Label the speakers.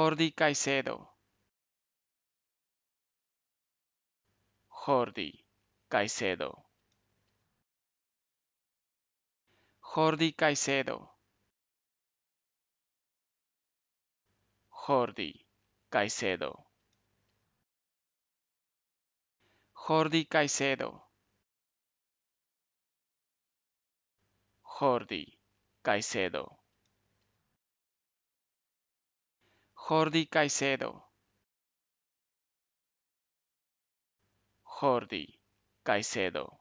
Speaker 1: Jordi Caicedo. Jordi Caicedo. Jordi Caicedo. Jordi Caicedo. Jordi Caicedo. Jordi Caicedo. Jordi Caicedo. Jordi Caicedo.